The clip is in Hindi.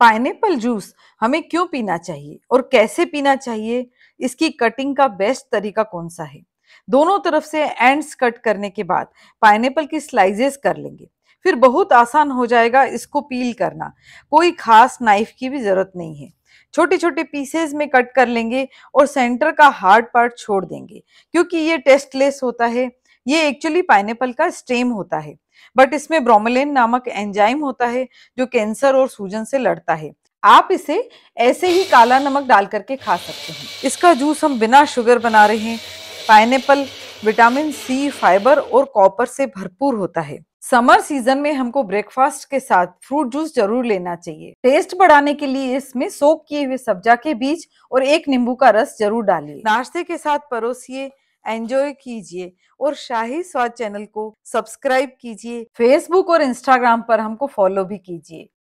पाइनएप्पल जूस हमें क्यों पीना चाहिए और कैसे पीना चाहिए इसकी कटिंग का बेस्ट तरीका कौन सा है दोनों तरफ से एंड्स कट करने के बाद पाइनएप्पल की स्लाइसेस कर लेंगे फिर बहुत आसान हो जाएगा इसको पील करना कोई खास नाइफ की भी ज़रूरत नहीं है छोटे छोटे पीसेस में कट कर लेंगे और सेंटर का हार्ड पार्ट छोड़ देंगे क्योंकि ये टेस्टलेस होता है ये एक्चुअली पाइनएपल का स्टेम होता है बट इसमें ब्रोमेलिन नामक एंजाइम होता है जो कैंसर और सूजन से लड़ता है आप इसे ऐसे ही काला नमक डाल करके खा सकते हैं इसका जूस हम बिना शुगर बना रहे हैं पाइनएपल विटामिन सी फाइबर और कॉपर से भरपूर होता है समर सीजन में हमको ब्रेकफास्ट के साथ फ्रूट जूस जरूर लेना चाहिए टेस्ट बढ़ाने के लिए इसमें सोख किए हुए सब्जा के बीज और एक नींबू का रस जरूर डालिए नाश्ते के साथ परोसिए एंजॉय कीजिए और शाही स्वाद चैनल को सब्सक्राइब कीजिए फेसबुक और इंस्टाग्राम पर हमको फॉलो भी कीजिए